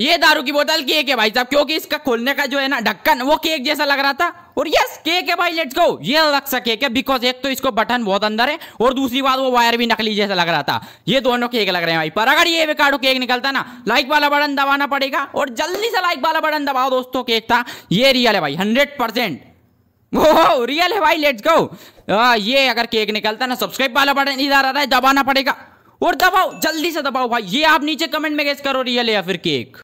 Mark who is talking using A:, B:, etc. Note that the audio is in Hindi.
A: ये दारू की बोतल केक है भाई साहब क्योंकि इसका खोलने का जो है ना ढक्कन वो केक जैसा लग रहा था और यस केक है भाई लेट्स गो ये लग सा केक है बिकॉज एक तो इसको बटन बहुत अंदर है और दूसरी बात वो वायर भी नकली जैसा लग रहा था ये दोनों केक लग रहे हैं भाई पर अगर ये बेकारो केक निकलता ना लाइक वाला बटन दबाना पड़ेगा और जल्दी से लाइक वाला बटन दबाओ दोस्तों केक था ये रियल है भाई हंड्रेड परसेंट वो रियल है भाई लेट्स गो ये अगर केक निकलता ना सब्सक्राइब वाला बटन इधर आ रहा है दबाना पड़ेगा और दबाओ जल्दी से दबाओ भाई ये आप नीचे कमेंट में गेस करो रियल है या फिर केक